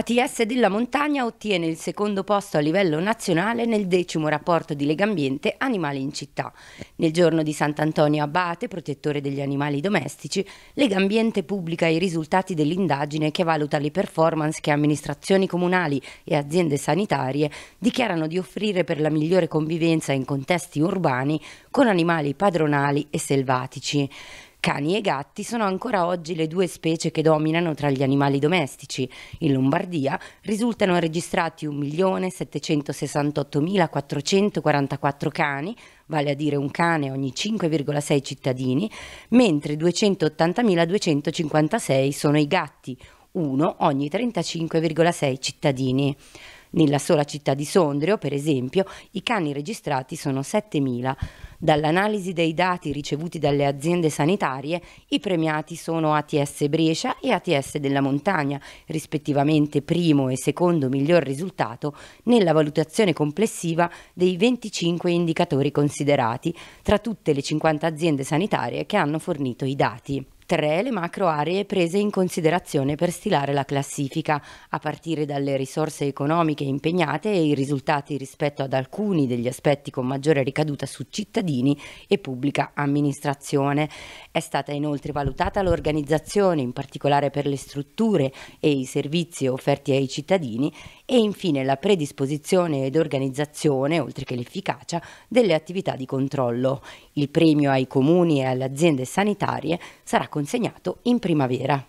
ATS della Montagna ottiene il secondo posto a livello nazionale nel decimo rapporto di Legambiente Animali in città. Nel giorno di Sant'Antonio Abate, protettore degli animali domestici, Legambiente pubblica i risultati dell'indagine che valuta le performance che amministrazioni comunali e aziende sanitarie dichiarano di offrire per la migliore convivenza in contesti urbani con animali padronali e selvatici. Cani e gatti sono ancora oggi le due specie che dominano tra gli animali domestici. In Lombardia risultano registrati 1.768.444 cani, vale a dire un cane ogni 5,6 cittadini, mentre 280.256 sono i gatti, uno ogni 35,6 cittadini. Nella sola città di Sondrio, per esempio, i cani registrati sono 7.000. Dall'analisi dei dati ricevuti dalle aziende sanitarie, i premiati sono ATS Brescia e ATS della Montagna, rispettivamente primo e secondo miglior risultato nella valutazione complessiva dei 25 indicatori considerati, tra tutte le 50 aziende sanitarie che hanno fornito i dati. Tre le macro aree prese in considerazione per stilare la classifica, a partire dalle risorse economiche impegnate e i risultati rispetto ad alcuni degli aspetti con maggiore ricaduta su cittadini e pubblica amministrazione. È stata inoltre valutata l'organizzazione, in particolare per le strutture e i servizi offerti ai cittadini, e infine la predisposizione ed organizzazione, oltre che l'efficacia, delle attività di controllo. Il premio ai comuni e alle aziende sanitarie sarà consegnato in primavera.